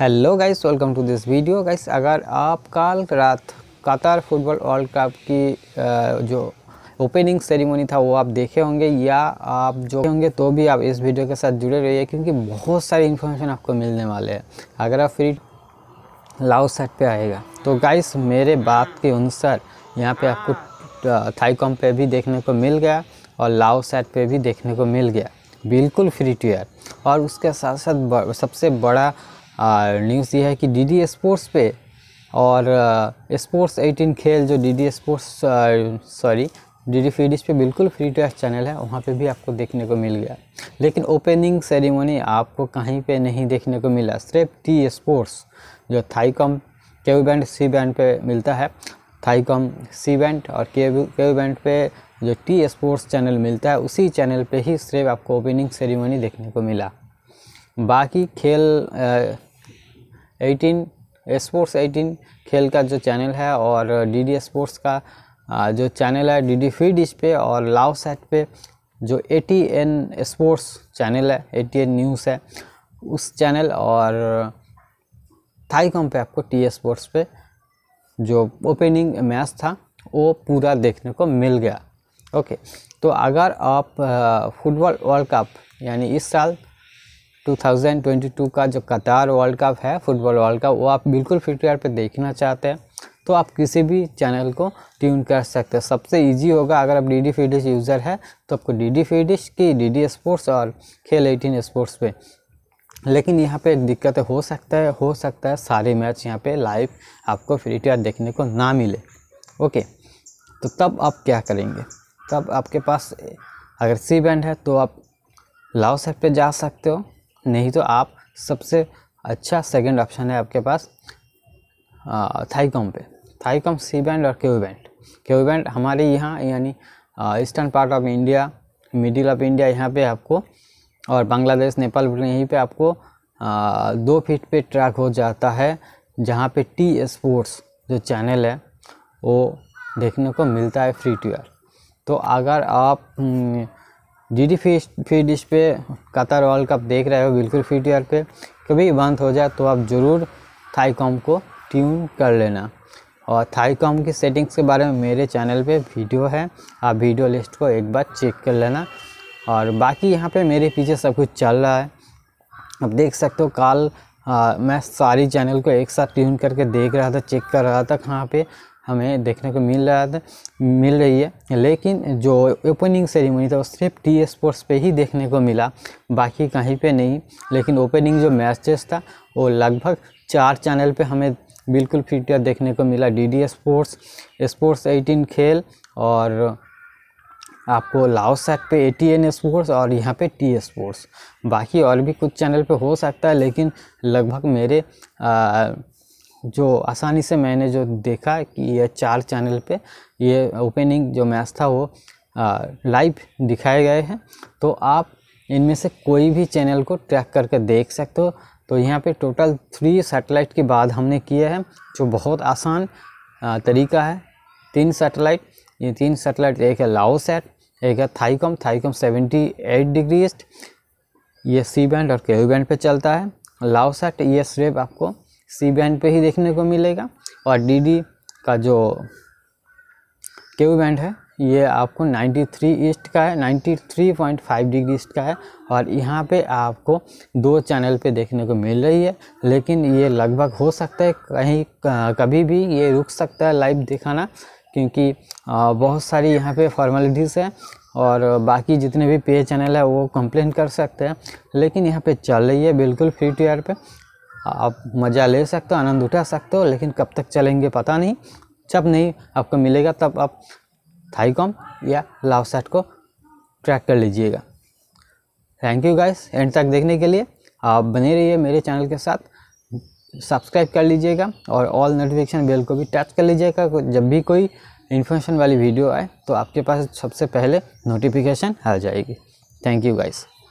hello guys welcome to this video guys अगर आप कल रात कतार फुटबॉल वर्ल्ड कप की जो ओपनिंग सेरेमनी था वो आप देखे होंगे या आप जो होंगे तो भी आप इस वीडियो के साथ जुड़े रहिए क्योंकि बहुत सारी इन्फॉर्मेशन आपको मिलने वाले हैं अगर आप फ्री लाओ साइड पे आएगा तो गाइस मेरे बात के अनुसार यहाँ पे आपको थाईकॉम पे भी देखने को मिल गया और लाओ सेट पे भी देखने को मिल गया बिल्कुल फ्री टू एयर और उसके साथ साथ सबसे बड़ा और न्यूज़ ये है कि डी डी स्पोर्ट्स पे और स्पोर्ट्स uh, एटीन खेल जो D D sports sorry D D free dish पे बिल्कुल फ्री टू एयर चैनल है वहाँ पे भी आपको देखने को मिल गया लेकिन ओपनिंग सेरेमनी आपको कहीं पे नहीं देखने को मिला सिर्फ टी स्पोर्ट्स जो Thaicom Ku band C band पे मिलता है थाईकॉम सी बैंड और के केव बैंड पे जो टी स्पोर्ट्स चैनल मिलता है उसी चैनल पे ही सिर्फ आपको ओपनिंग सेरेमनी देखने को मिला बाकी खेल आ, uh, एटीन स्पोर्ट्स एटीन खेल का जो चैनल है और डी स्पोर्ट्स का जो चैनल है डी डी फ्री डिश पे और लाओ सेट पे जो A T N sports channel है ए टी एन न्यूज़ है उस चैनल और थाई कॉम पे आपको टी स्पोर्ट्स पे जो ओपनिंग मैच था वो पूरा देखने को मिल गया ओके तो अगर आप फुटबॉल वर्ल्ड कप यानी इस साल 2022 का जो कतार वर्ल्ड कप है फुटबॉल वर्ल्ड कप वो आप बिल्कुल फ्री टायर पर देखना चाहते हैं तो आप किसी भी चैनल को ट्यून कर सकते हैं सबसे इजी होगा अगर आप डी डी फीडिश यूज़र है तो आपको डी डी फीडिश की डी डी स्पोर्ट्स और खेल एटीन स्पोर्ट्स पे लेकिन यहाँ पे दिक्कत हो सकता है हो सकता है सारे मैच यहाँ पे लाइव आपको फ्री टायर देखने को ना मिले ओके तो तब आप क्या करेंगे तब आपके पास अगर सी बैंड है तो आप लाओ सेट पर जा सकते हो नहीं तो आप सबसे अच्छा सेकंड ऑप्शन है आपके पास थाईकॉम पे थाईकॉम सी बैंड और क्यू बैंड क्यू बैंड हमारे यहाँ यानी eastern part of India middle of India यहाँ पे आपको और बांग्लादेश नेपाल यहीं पे आपको आ, दो फीट पे ट्रैक हो जाता है जहाँ पे टी स्पोर्ट्स जो चैनल है वो देखने को मिलता है फ्री टू तो अगर आप हम्म, डी डी फ्री डिश पे कतर वर्ल्ड कप देख रहे हो बिल्कुल फ्री टीयर पे कभी बंद हो जाए तो आप ज़रूर थाई कॉम को ट्यून कर लेना और थाई कॉम की सेटिंग्स के बारे में मेरे चैनल पे वीडियो है आप वीडियो लिस्ट को एक बार चेक कर लेना और बाकी यहाँ पे मेरे पीछे सब कुछ चल रहा है आप देख सकते हो कल मैं सारी चैनल को एक साथ ट्यून करके देख रहा था चेक कर रहा था कहाँ पे हमें देखने को मिल रहा था मिल रही है लेकिन जो ओपनिंग सेरेमनी था वो सिर्फ टी स्पोर्ट्स पे ही देखने को मिला बाकी कहीं पे नहीं लेकिन ओपनिंग जो मैचेस था वो लगभग चार चैनल पे हमें बिल्कुल फिट देखने को मिला D D sports sports eighteen खेल और आपको लाओ सेट पे ए टी एन स्पोर्ट्स और यहाँ पे टी स्पोर्ट्स बाकी और भी कुछ चैनल पे हो सकता है लेकिन लगभग मेरे आ, जो आसानी से मैंने जो देखा कि ये चार चैनल पे ये ओपनिंग जो मैच था वो लाइव दिखाए गए हैं तो आप इनमें से कोई भी चैनल को ट्रैक करके देख सकते हो तो यहाँ पे टोटल थ्री सैटेलाइट की बात हमने किए हैं जो बहुत आसान तरीका है तीन सैटेलाइट ये तीन सैटेलाइट एक है लाओ सेट एक है Thaicom Thaicom eight degree east ये सी बैंड और के बैंड पे चलता है लाओ सेट ये सिर्फ आपको सी बैंड पे ही देखने को मिलेगा और डी का जो केव बैंड है ये आपको 93 ईस्ट का है 93.5 डिग्री ईस्ट का है और यहाँ पे आपको दो चैनल पे देखने को मिल रही है लेकिन ये लगभग हो सकता है कहीं कभी भी ये रुक सकता है लाइव दिखाना क्योंकि बहुत सारी यहाँ पे फॉर्मेलिटीज़ है और बाकी जितने भी पे चैनल है वो कंप्लेन कर सकते हैं लेकिन यहाँ पे चल रही है बिल्कुल फ्री टीयर पर आप मज़ा ले सकते हो आनंद उठा सकते हो लेकिन कब तक चलेंगे पता नहीं जब नहीं आपको मिलेगा तब आप थाईकॉम या लाव सेट को ट्रैक कर लीजिएगा थैंक यू गाइस एंड तक देखने के लिए आप बने रहिए मेरे चैनल के साथ सब्सक्राइब कर लीजिएगा और ऑल नोटिफिकेशन बेल को भी टच कर लीजिएगा जब भी कोई इन्फॉर्मेशन वाली वीडियो आए तो आपके पास सबसे पहले नोटिफिकेशन आ जाएगी थैंक यू गाइज़